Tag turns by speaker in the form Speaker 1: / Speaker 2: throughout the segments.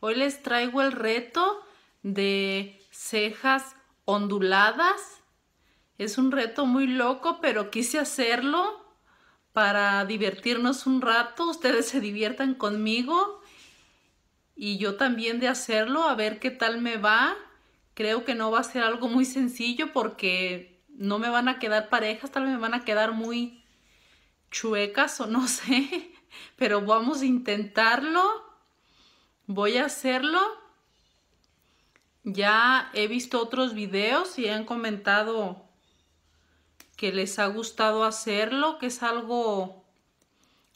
Speaker 1: Hoy les traigo el reto de cejas onduladas. Es un reto muy loco, pero quise hacerlo para divertirnos un rato. Ustedes se diviertan conmigo y yo también de hacerlo, a ver qué tal me va. Creo que no va a ser algo muy sencillo porque no me van a quedar parejas, tal vez me van a quedar muy chuecas o no sé, pero vamos a intentarlo voy a hacerlo. Ya he visto otros videos y han comentado que les ha gustado hacerlo, que es algo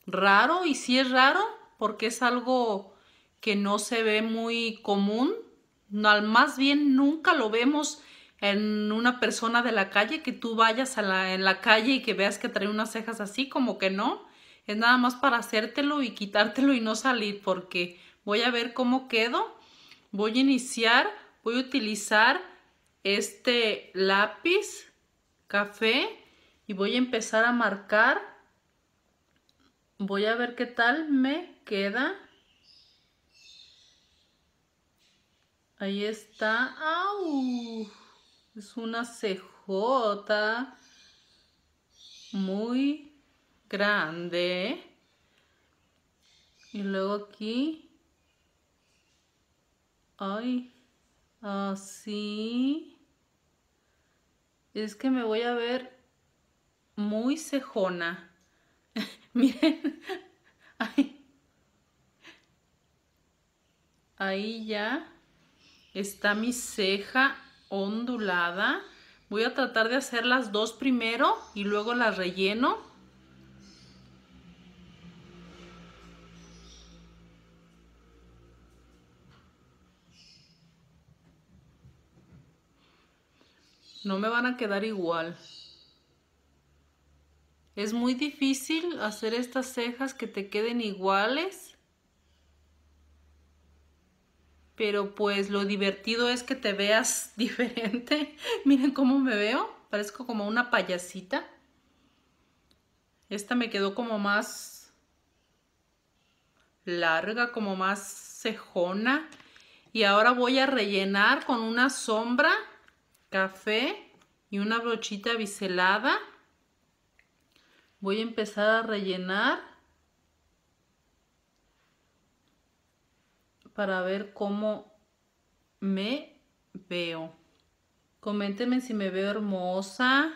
Speaker 1: raro y sí es raro porque es algo que no se ve muy común. No, más bien nunca lo vemos en una persona de la calle, que tú vayas a la, en la calle y que veas que trae unas cejas así, como que no. Es nada más para hacértelo y quitártelo y no salir porque Voy a ver cómo quedo. Voy a iniciar, voy a utilizar este lápiz café y voy a empezar a marcar. Voy a ver qué tal me queda. Ahí está. ¡Au! Es una cejota muy grande. Y luego aquí Ay, así. Es que me voy a ver muy cejona. Miren. Ahí ya está mi ceja ondulada. Voy a tratar de hacer las dos primero y luego las relleno. no me van a quedar igual. Es muy difícil hacer estas cejas que te queden iguales. Pero pues lo divertido es que te veas diferente. Miren cómo me veo. Parezco como una payasita. Esta me quedó como más larga, como más cejona. Y ahora voy a rellenar con una sombra café y una brochita biselada. Voy a empezar a rellenar para ver cómo me veo. Coméntenme si me veo hermosa,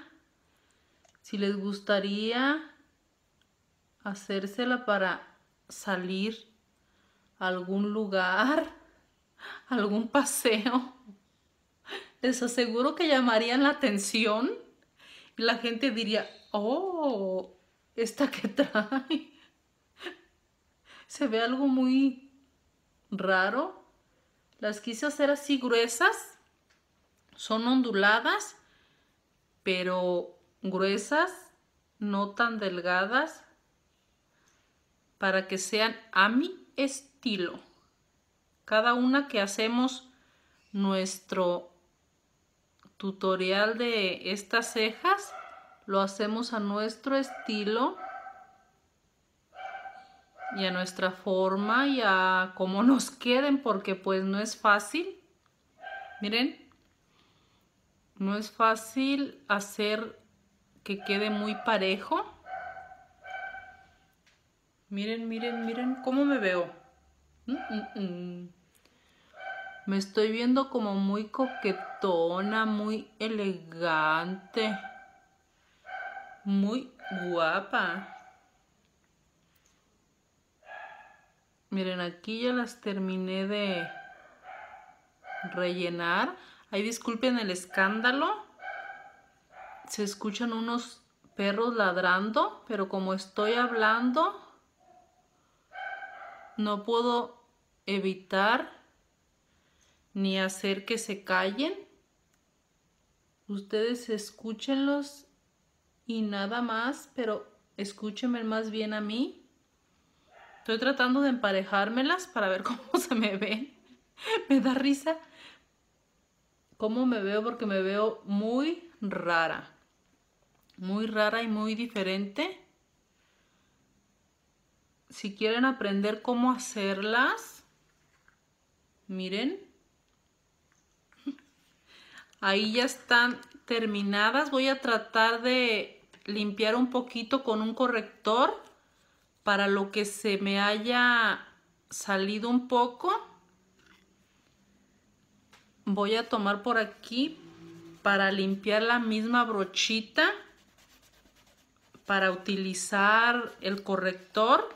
Speaker 1: si les gustaría hacérsela para salir a algún lugar, algún paseo les aseguro que llamarían la atención y la gente diría, oh, esta que trae. Se ve algo muy raro. Las quise hacer así gruesas, son onduladas, pero gruesas, no tan delgadas, para que sean a mi estilo. Cada una que hacemos nuestro tutorial de estas cejas. Lo hacemos a nuestro estilo y a nuestra forma y a cómo nos queden porque pues no es fácil. Miren, no es fácil hacer que quede muy parejo. Miren, miren, miren cómo me veo. Mm, mm, mm. Me estoy viendo como muy coquetona, muy elegante, muy guapa. Miren, aquí ya las terminé de rellenar. Ahí disculpen el escándalo. Se escuchan unos perros ladrando, pero como estoy hablando, no puedo evitar ni hacer que se callen. Ustedes escúchenlos y nada más, pero escúchenme más bien a mí. Estoy tratando de emparejármelas para ver cómo se me ven. me da risa cómo me veo porque me veo muy rara. Muy rara y muy diferente. Si quieren aprender cómo hacerlas, miren, Ahí ya están terminadas. Voy a tratar de limpiar un poquito con un corrector para lo que se me haya salido un poco. Voy a tomar por aquí para limpiar la misma brochita para utilizar el corrector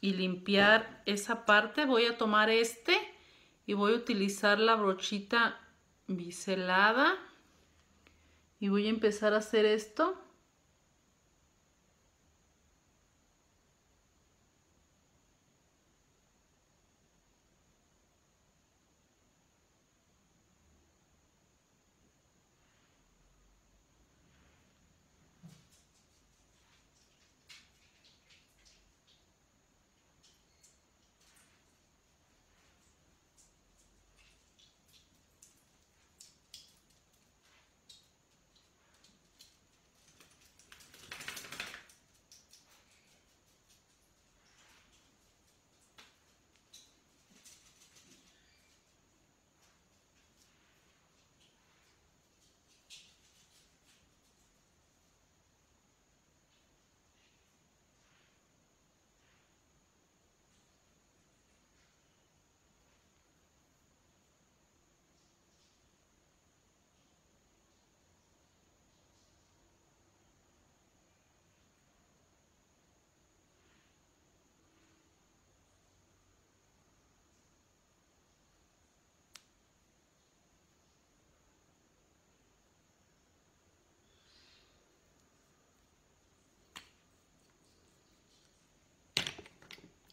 Speaker 1: y limpiar esa parte voy a tomar este y voy a utilizar la brochita biselada y voy a empezar a hacer esto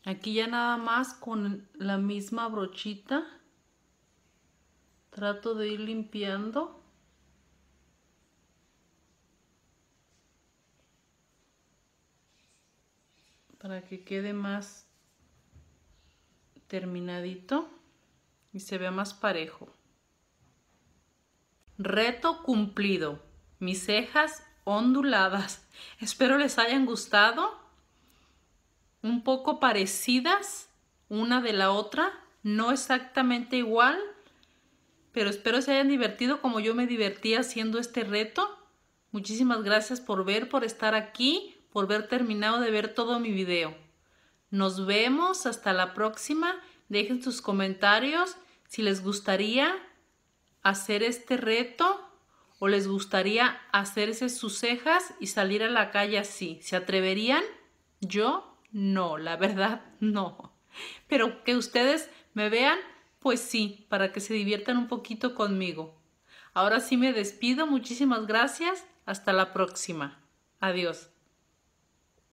Speaker 1: aquí ya nada más con la misma brochita trato de ir limpiando para que quede más terminadito y se vea más parejo reto cumplido mis cejas onduladas espero les hayan gustado un poco parecidas una de la otra, no exactamente igual, pero espero se hayan divertido como yo me divertí haciendo este reto. Muchísimas gracias por ver, por estar aquí, por ver terminado de ver todo mi video. Nos vemos, hasta la próxima. Dejen sus comentarios si les gustaría hacer este reto o les gustaría hacerse sus cejas y salir a la calle así. ¿Se atreverían? Yo no, la verdad, no. Pero que ustedes me vean, pues sí, para que se diviertan un poquito conmigo. Ahora sí me despido, muchísimas gracias, hasta la próxima. Adiós.